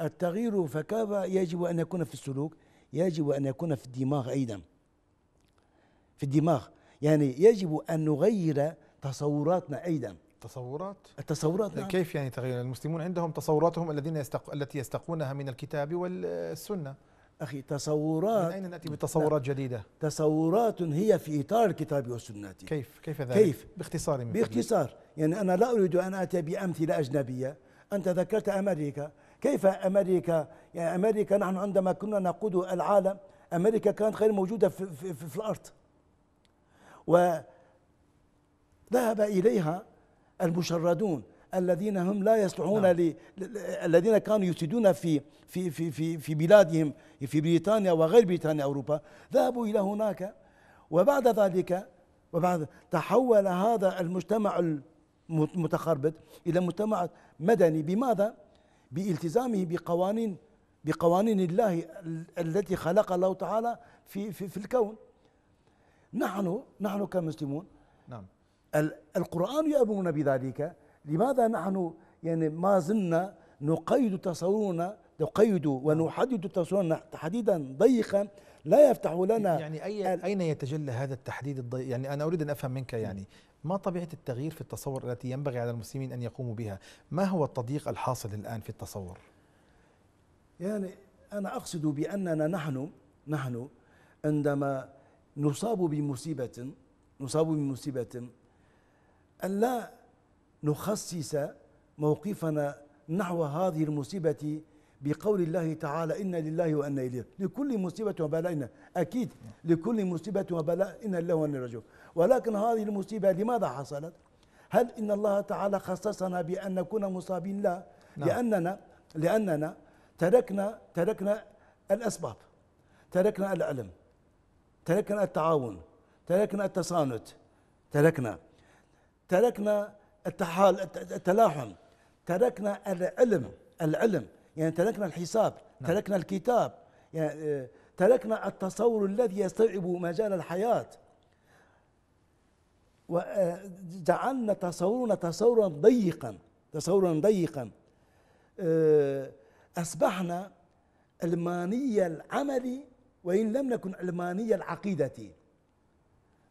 التغيير فكيف يجب أن يكون في السلوك يجب أن يكون في الدماغ أيضا في الدماغ يعني يجب أن نغير تصوراتنا أيضا تصورات التصورات نعم. كيف يعني تغير المسلمون عندهم تصوراتهم الذين يستق... التي يستقونها من الكتاب والسنة أخي تصورات من أين نأتي بتصورات لا. جديدة تصورات هي في إطار الكتاب والسنة كيف كيف ذلك كيف باختصار من باختصار فضلك. يعني أنا لا أريد أن أتي بأمثلة أجنبية أنت ذكرت أمريكا كيف أمريكا يعني أمريكا نحن عندما كنا نقود العالم أمريكا كانت غير موجودة في, في, في, في الأرض وذهب إليها المشردون الذين هم لا يصلحون نعم. الذين كانوا يفسدون في في في في في بلادهم في بريطانيا وغير بريطانيا اوروبا ذهبوا الى هناك وبعد ذلك وبعد تحول هذا المجتمع المتخربط الى مجتمع مدني بماذا؟ بالتزامه بقوانين بقوانين الله التي خلق الله تعالى في في, في الكون نحن نحن كمسلمون نعم القرآن يأمرنا بذلك لماذا نحن يعني ما زلنا نقيد تصورنا نقيد ونحدد تصورنا تحديدا ضيقا لا يفتح لنا يعني أي أين يتجلى هذا التحديد الضيق يعني أنا أريد أن أفهم منك يعني ما طبيعة التغيير في التصور التي ينبغي على المسلمين أن يقوموا بها ما هو التضييق الحاصل الآن في التصور يعني أنا أقصد بأننا نحن نحن عندما نصاب بمصيبة نصاب بمصيبة أن لا نخصص موقفنا نحو هذه المصيبة بقول الله تعالى إنا لله وإنا إليه لكل مصيبة وبلاء أكيد لكل مصيبة وبلاء إنا لله وإنا إليه ولكن هذه المصيبة لماذا حصلت هل إن الله تعالى خصصنا بأن نكون مصابين لا نعم. لأننا لأننا تركنا تركنا الأسباب تركنا العلم تركنا التعاون تركنا التصانت تركنا تركنا التحال التلاحم تركنا العلم العلم يعني تركنا الحساب نعم. تركنا الكتاب يعني آه، تركنا التصور الذي يستوعب مجال الحياة وجعلنا آه، تصورنا تصورا ضيقا تصورا ضيقا آه، أصبحنا الماني العملي وإن لم نكن علمانية العقيدة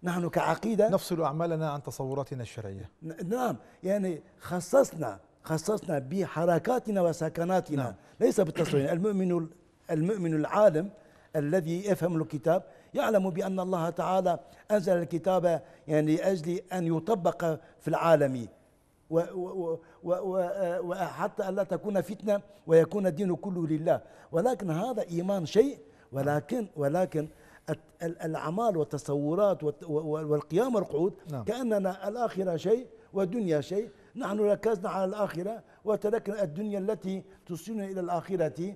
نحن كعقيدة نفصل أعمالنا عن تصوراتنا الشرعية نعم يعني خصصنا خصصنا بحركاتنا وسكناتنا نعم. ليس بالتصوير المؤمن المؤمن العالم الذي يفهم الكتاب يعلم بأن الله تعالى أنزل الكتاب يعني لأجل أن يطبق في العالم وحتى ألا تكون فتنة ويكون الدين كله لله ولكن هذا إيمان شيء ولكن ولكن الاعمال والتصورات والقيام والقعود نعم. كاننا الاخره شيء والدنيا شيء نحن ركزنا على الاخره وتركنا الدنيا التي توصلنا الى الاخره نعم.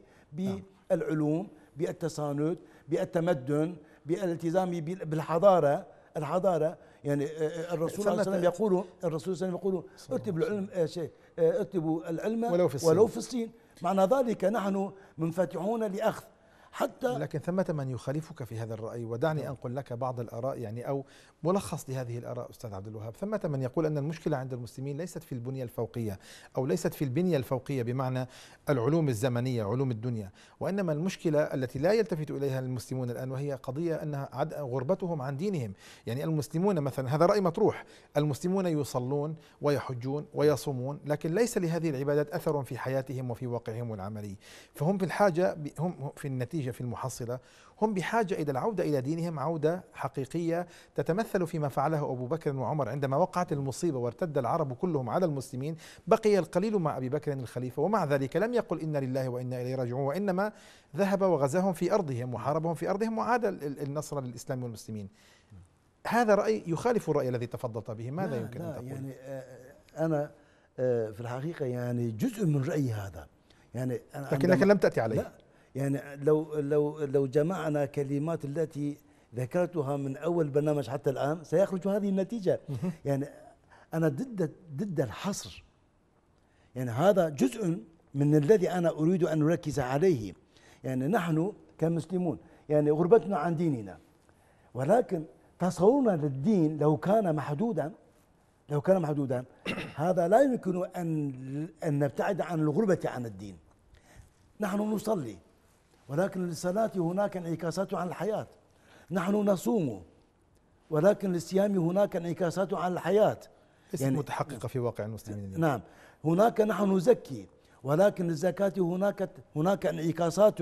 بالعلوم بالتساند بالتمدن بالالتزام بالحضاره الحضاره يعني آه، آه، الرسول صلى الله عليه وسلم يقول الرسول صلى الله عليه وسلم يقول اطلبوا العلم آه، شيء اطلبوا العلم ولو في الصين, ولو في الصين معنى ذلك نحن منفتحون لاخذ حتى لكن ثمة من يخالفك في هذا الرأي ودعني أنقل نعم. لك بعض الآراء يعني أو ملخص لهذه الآراء أستاذ عبد الوهاب ثمة من يقول أن المشكلة عند المسلمين ليست في البنية الفوقية أو ليست في البنية الفوقية بمعنى العلوم الزمنية علوم الدنيا وإنما المشكلة التي لا يلتفت إليها المسلمون الآن وهي قضية أنها عد غربتهم عن دينهم يعني المسلمون مثلا هذا رأي مطروح المسلمون يصلون ويحجون ويصومون لكن ليس لهذه العبادات أثر في حياتهم وفي واقعهم العملي فهم في الحاجة هم في النتيجة النتيجة في المحصلة هم بحاجة إلى العودة إلى دينهم عودة حقيقية تتمثل فيما فعله أبو بكر وعمر عندما وقعت المصيبة وارتد العرب كلهم على المسلمين بقي القليل مع أبي بكر الخليفة ومع ذلك لم يقل إنا لله وإنا إليه راجعون وإنما ذهب وغزاهم في أرضهم وحاربهم في أرضهم وعاد النصر للإسلام والمسلمين هذا رأي يخالف الرأي الذي تفضلت به ماذا لا يمكن لا أن تقول؟ يعني آه، آه، أنا آه، في الحقيقة يعني جزء من رأيي هذا يعني أنا لكنك لم تأتي عليه لا يعني لو لو لو جمعنا كلمات التي ذكرتها من اول برنامج حتى الان سيخرج هذه النتيجه يعني انا ضد ضد الحصر يعني هذا جزء من الذي انا اريد ان اركز عليه يعني نحن كمسلمون يعني غربتنا عن ديننا ولكن تصورنا للدين لو كان محدودا لو كان محدودا هذا لا يمكن ان ان نبتعد عن الغربه عن الدين نحن نصلي ولكن للصلاة هناك انعكاسات عن الحياة نحن نصوم ولكن للصيام هناك انعكاسات عن الحياة ليست يعني متحققة في واقع المسلمين نعم هناك نحن نزكي ولكن للزكاة هناك هناك انعكاسات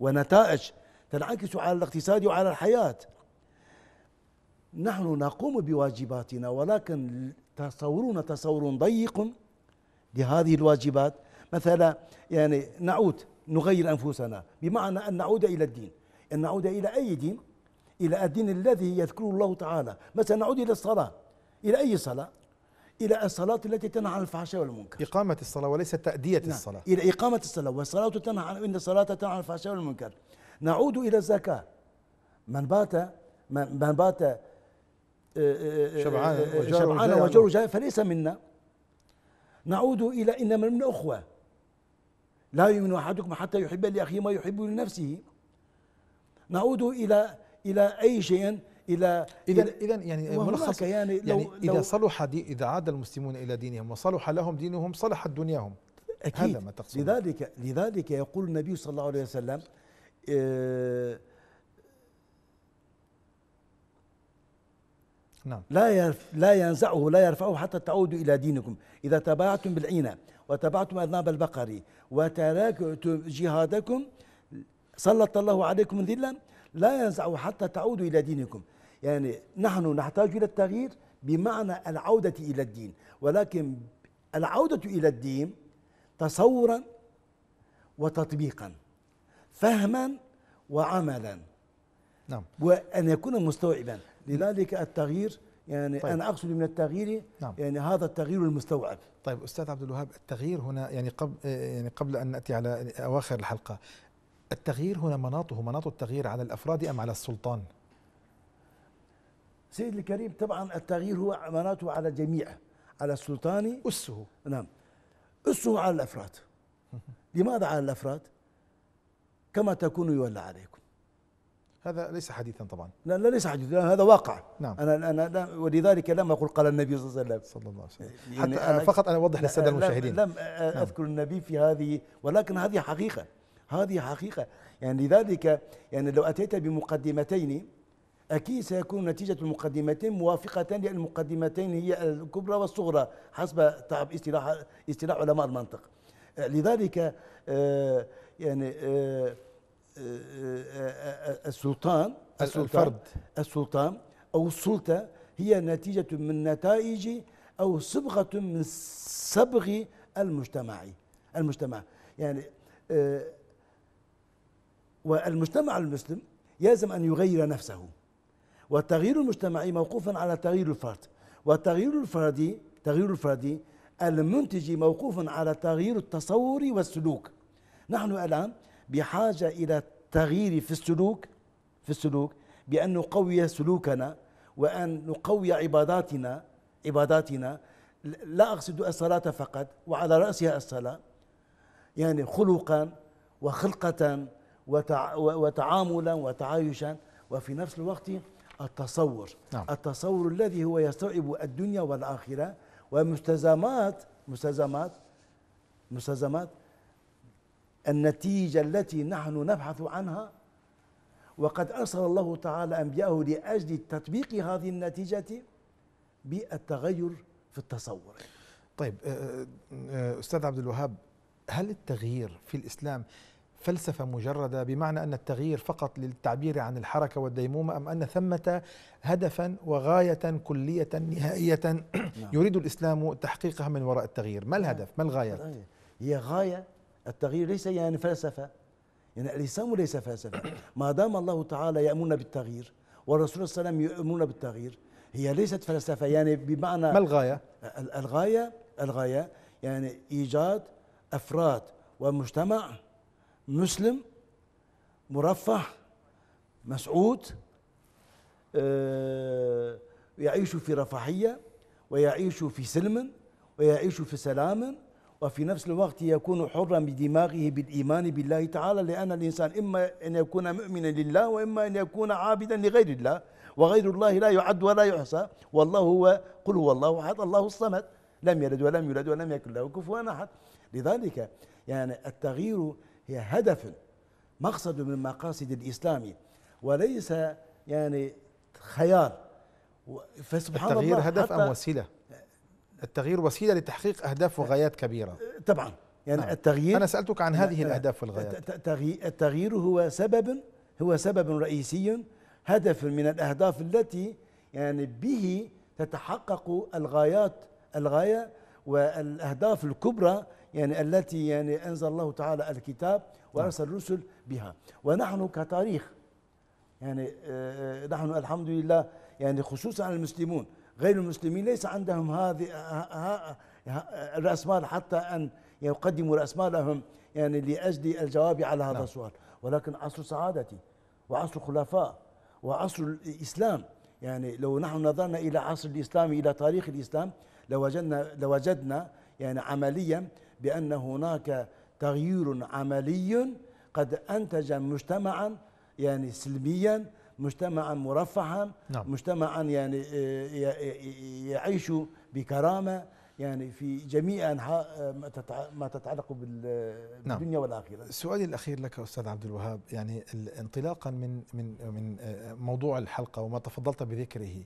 ونتائج تنعكس على الاقتصاد وعلى الحياة نحن نقوم بواجباتنا ولكن تصورون تصور ضيق لهذه الواجبات مثلا يعني نعود نغير أنفسنا بمعنى أن نعود إلى الدين أن نعود إلى أي دين إلى الدين الذي يذكره الله تعالى مثلا نعود إلى الصلاة إلى أي صلاة إلى الصلاة التي تنهى عن الفحشاء والمنكر إقامة الصلاة وليس تأدية نعم. الصلاة إلى إقامة الصلاة والصلاة تنهى عن إن الصلاة تنهى عن الفحشاء والمنكر نعود إلى الزكاة من بات من بات آه، آه، آه، شبعان وجاره يعني. فليس منا نعود إلى إنما من أخوة لا يؤمن أحدكم حتى يحب لأخيه ما يحب لنفسه نعود إلى إلى أي شيء الى اذا اذا يعني ملخص يعني, لو يعني لو اذا صلح دي اذا عاد المسلمون الى دينهم وصلح لهم دينهم صلحت دنياهم أكيد هذا ما تقصد لذلك لذلك يقول النبي صلى الله عليه وسلم آه، نعم لا لا ينزعه لا يرفعه حتى تعودوا الى دينكم اذا تبايعتم بالعينه وتبعتم أذناب البقر وتركتم جهادكم سلط الله عليكم ذلا لا ينزع حتى تعودوا إلى دينكم يعني نحن نحتاج إلى التغيير بمعنى العودة إلى الدين ولكن العودة إلى الدين تصورا وتطبيقا فهما وعملا نعم وأن يكون مستوعبا لذلك التغيير يعني طيب. انا اقصد من التغيير نعم. يعني هذا التغيير المستوعب طيب استاذ عبد الوهاب التغيير هنا يعني قبل يعني قبل ان ناتي على اواخر الحلقه التغيير هنا مناطه مناط التغيير على الافراد ام على السلطان سيد الكريم طبعا التغيير هو مناطه على الجميع على السلطان اسه نعم اسه على الافراد لماذا على الافراد كما تكون يولى عليكم هذا ليس حديثا طبعا لا, لا ليس حديثا هذا واقع نعم انا انا ولذلك لم اقل قال النبي صلى الله عليه وسلم صلى الله عليه وسلم يعني حتى أنا فقط انا اوضح للساده المشاهدين لم, نعم. اذكر نعم النبي في هذه ولكن هذه حقيقه هذه حقيقه يعني لذلك يعني لو اتيت بمقدمتين اكيد سيكون نتيجه المقدمتين موافقه لان المقدمتين هي الكبرى والصغرى حسب تعب اصطلاح اصطلاح علماء المنطق لذلك آه، يعني آه، السلطان الفرد السلطان أو السلطة هي نتيجة من نتائج أو صبغة من صبغ المجتمع المجتمع يعني آه، والمجتمع المسلم يلزم أن يغير نفسه والتغيير المجتمعي موقوفا على تغيير الفرد والتغيير الفردي تغيير الفردي المنتج موقوف على تغيير التصور والسلوك نحن الآن بحاجة إلى التغيير في السلوك في السلوك بأن نقوي سلوكنا وأن نقوي عباداتنا عباداتنا لا أقصد الصلاة فقط وعلى رأسها الصلاة يعني خلقا وخلقة وتعاملا وتعايشا وفي نفس الوقت التصور نعم. التصور الذي هو يستوعب الدنيا والآخرة ومستلزمات مستلزمات مستلزمات النتيجة التي نحن نبحث عنها وقد أرسل الله تعالى أنبياءه لأجل تطبيق هذه النتيجة بالتغير في التصور طيب آه، آه، آه، أستاذ عبد الوهاب هل التغيير في الإسلام فلسفة مجردة بمعنى أن التغيير فقط للتعبير عن الحركة والديمومة أم أن ثمة هدفا وغاية كلية نهائية نعم. يريد الإسلام تحقيقها من وراء التغيير ما الهدف ما الغاية هي غاية التغيير ليس يعني فلسفة يعني الإسلام ليس فلسفة ما دام الله تعالى يأمرنا بالتغيير والرسول صلى الله عليه وسلم يأمرنا بالتغيير هي ليست فلسفة يعني بمعنى ما الغاية؟ الغاية الغاية يعني إيجاد أفراد ومجتمع مسلم مرفه مسعود آه، يعيش في رفاهية ويعيش في سلم ويعيش في سلام وفي نفس الوقت يكون حرا بدماغه بالإيمان بالله تعالى لأن الإنسان إما أن يكون مؤمنا لله وإما أن يكون عابدا لغير الله وغير الله لا يعد ولا يحصى والله هو قل هو الله أحد الله الصمد لم يلد ولم يولد ولم يكن له كفوا أحد لذلك يعني التغيير هي هدف مقصد من مقاصد الإسلام وليس يعني خيار فسبحان التغيير الله هدف أم وسيلة التغيير وسيله لتحقيق اهداف وغايات كبيره طبعا يعني نعم. التغيير انا سالتك عن هذه الاهداف والغايات التغيير هو سبب هو سبب رئيسي هدف من الاهداف التي يعني به تتحقق الغايات الغايه والاهداف الكبرى يعني التي يعني انزل الله تعالى الكتاب وارسل الرسل بها ونحن كتاريخ يعني آه، آه، نحن الحمد لله يعني خصوصا المسلمون غير المسلمين ليس عندهم هذه رأس مال حتى أن يقدموا رأس مالهم يعني لأجل الجواب على هذا نعم. السؤال ولكن عصر سعادتي وعصر الخلفاء وعصر الإسلام يعني لو نحن نظرنا إلى عصر الإسلام إلى تاريخ الإسلام لوجدنا لوجدنا يعني عمليا بأن هناك تغيير عملي قد أنتج مجتمعا يعني سلميا مجتمعا مرفها نعم. مجتمعا يعني آه، يعيش بكرامه يعني في جميع انحاء آه، ما تتعلق نعم. بالدنيا نعم. والاخره. سؤالي الاخير لك استاذ عبد الوهاب يعني انطلاقا من من من آه، موضوع الحلقه وما تفضلت بذكره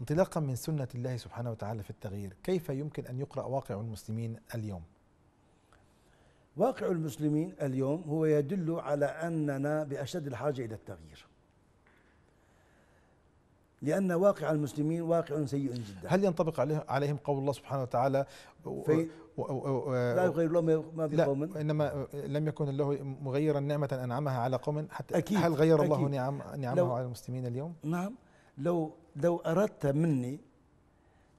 انطلاقا من سنه الله سبحانه وتعالى في التغيير، كيف يمكن ان يقرا واقع المسلمين اليوم؟ واقع المسلمين اليوم هو يدل على اننا باشد الحاجه الى التغيير. لأن واقع المسلمين واقع سيء جدا هل ينطبق عليه عليهم قول الله سبحانه وتعالى في و و و لا يغير الله ما في قوم انما لم يكن الله مغيرا نعمه انعمها على قوم حتى أكيد هل غير أكيد الله نعم نعمه على المسلمين اليوم؟ نعم لو لو اردت مني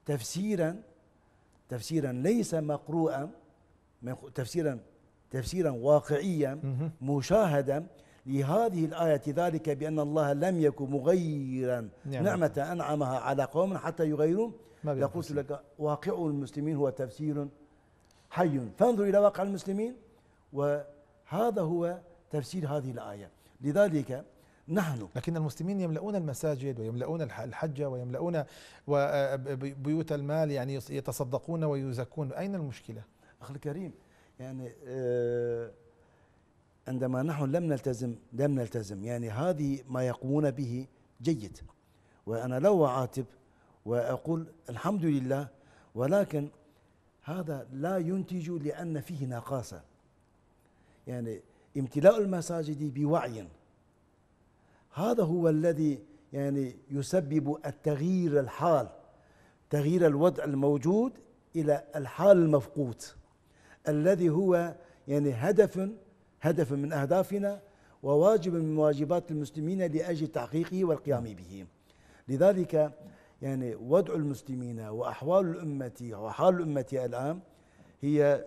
تفسيرا تفسيرا ليس مقروءا تفسيرا تفسيرا واقعيا مشاهدا لهذه الآية ذلك بأن الله لم يكن مغيرا نعمة, نعمة أنعمها على قوم حتى يغيروا يقول لك واقع المسلمين هو تفسير حي فانظر إلى واقع المسلمين وهذا هو تفسير هذه الآية لذلك نحن لكن المسلمين يملؤون المساجد ويملؤون الحجة ويملؤون آه، بيوت المال يعني يتصدقون ويزكون أين المشكلة؟ أخي الكريم يعني آه عندما نحن لم نلتزم لم نلتزم يعني هذه ما يقومون به جيد وأنا لو أعاتب وأقول الحمد لله ولكن هذا لا ينتج لأن فيه نقاصة يعني امتلاء المساجد بوعي هذا هو الذي يعني يسبب التغيير الحال تغيير الوضع الموجود إلى الحال المفقود الذي هو يعني هدف هدف من أهدافنا وواجب من واجبات المسلمين لأجل تحقيقه والقيام به لذلك يعني وضع المسلمين وأحوال الأمة وحال الأمة الآن هي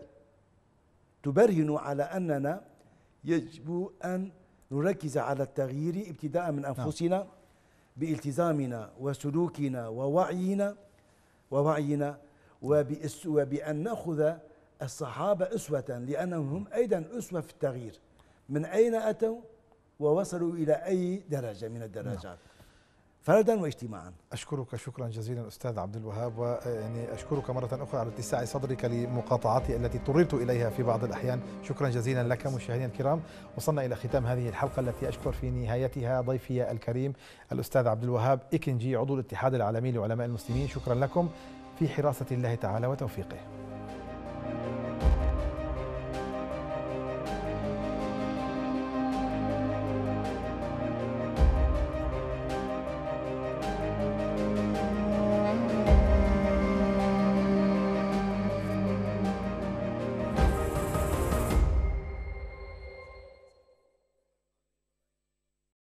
تبرهن على أننا يجب أن نركز على التغيير ابتداء من نعم. أنفسنا بالتزامنا وسلوكنا ووعينا ووعينا وبأن نأخذ الصحابة أسوة لأنهم هم أيضا أسوة في التغيير من أين أتوا ووصلوا إلى أي درجة من الدرجات نعم. فردا واجتماعا اشكرك شكرا جزيلا استاذ عبد الوهاب ويعني آه، اشكرك مره اخرى على اتساع صدرك لمقاطعتي التي اضطررت اليها في بعض الاحيان شكرا جزيلا لك مشاهدينا الكرام وصلنا الى ختام هذه الحلقه التي اشكر في نهايتها ضيفي الكريم الاستاذ عبد الوهاب اكنجي عضو الاتحاد العالمي لعلماء المسلمين شكرا لكم في حراسه الله تعالى وتوفيقه Thank you.